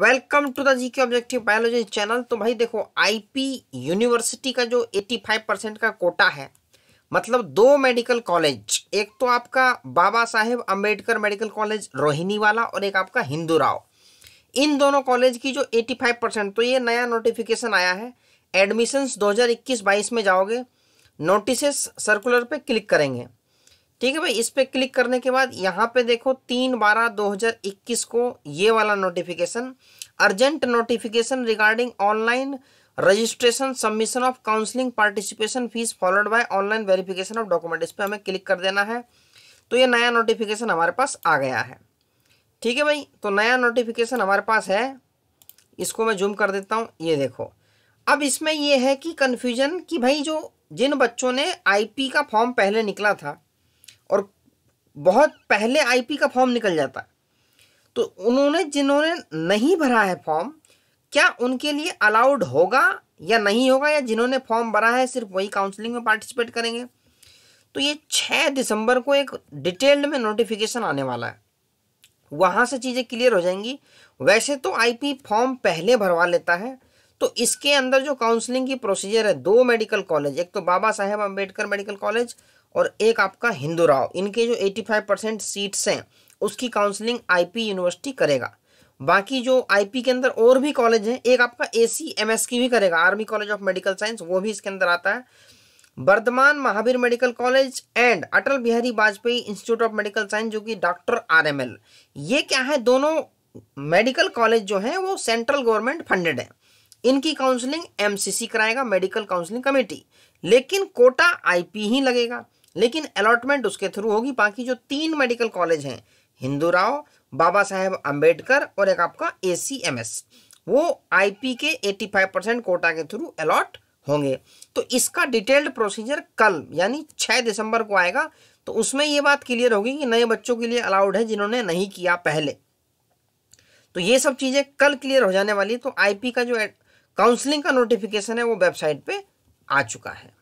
welcome to the जी के objective biology channel तो भाई देखो आईपी यूनिवर्सिटी का जो 85 परसेंट का कोटा है मतलब दो मेडिकल कॉलेज एक तो आपका बाबा साहेब अंबेडकर मेडिकल कॉलेज रोहिणी वाला और एक आपका हिंदू राव इन दोनों कॉलेज की जो 85 परसेंट तो ये नया नोटिफिकेशन आया है एडमिशन्स दो हज़ार में जाओगे नोटिस सर्कुलर पर क्लिक करेंगे ठीक है भाई इस पर क्लिक करने के बाद यहाँ पे देखो तीन बारह दो हज़ार इक्कीस को ये वाला notification urgent notification regarding online registration submission of counselling participation fee followed by online verification of document इस पर हमें क्लिक कर देना है तो ये नया नोटिफिकेशन हमारे पास आ गया है ठीक है भाई तो नया नोटिफिकेशन हमारे पास है इसको मैं जूम कर देता हूँ ये देखो अब इसमें यह है कि कन्फ्यूजन कि भाई जो जिन बच्चों ने आईपी का फॉर्म पहले निकला था और बहुत पहले आईपी का फॉर्म निकल जाता है तो उन्होंने जिन्होंने नहीं भरा है फॉर्म क्या उनके लिए अलाउड होगा या नहीं होगा या जिन्होंने फॉर्म भरा है सिर्फ वही काउंसलिंग में पार्टिसिपेट करेंगे तो ये छः दिसंबर को एक डिटेल्ड में नोटिफिकेशन आने वाला है वहाँ से चीज़ें क्लियर हो जाएंगी वैसे तो आईपी फॉर्म पहले भरवा लेता है तो इसके अंदर जो काउंसलिंग की प्रोसीजर है दो मेडिकल कॉलेज एक तो बाबा साहेब अम्बेडकर मेडिकल कॉलेज और एक आपका हिंदू राव इनके जो 85 परसेंट सीट्स हैं उसकी काउंसलिंग आईपी यूनिवर्सिटी करेगा बाकी जो आईपी के अंदर और भी कॉलेज हैं एक आपका एसीएमएस की भी करेगा army college of medical science वो भी इसके अंदर आता है Vardhman Mahavir medical college and Atal Bihari Vajpayee institute of medical science जो कि डॉक्टर एल ये क्या है दोनों मेडिकल कॉलेज जो हैं वो सेंट्रल गवर्नमेंट फंडेड है इनकी काउंसलिंग एमसीसी कराएगा मेडिकल काउंसलिंग कमेटी लेकिन कोटा आईपी ही लगेगा लेकिन अलॉटमेंट उसके थ्रू होगी बाकी जो तीन मेडिकल कॉलेज हैं हिंदू राव बाबा साहेब अम्बेडकर और एक आपका ए वो आईपी के 85 परसेंट कोटा के थ्रू अलॉट होंगे तो इसका डिटेल्ड प्रोसीजर कल यानी 6 दिसंबर को आएगा तो उसमें ये बात क्लियर होगी कि नए बच्चों के लिए अलाउड है जिन्होंने नहीं किया पहले तो ये सब चीज़ें कल क्लियर हो जाने वाली तो आईपी का जो काउंसलिंग का नोटिफिकेशन है वो वेबसाइट पे आ चुका है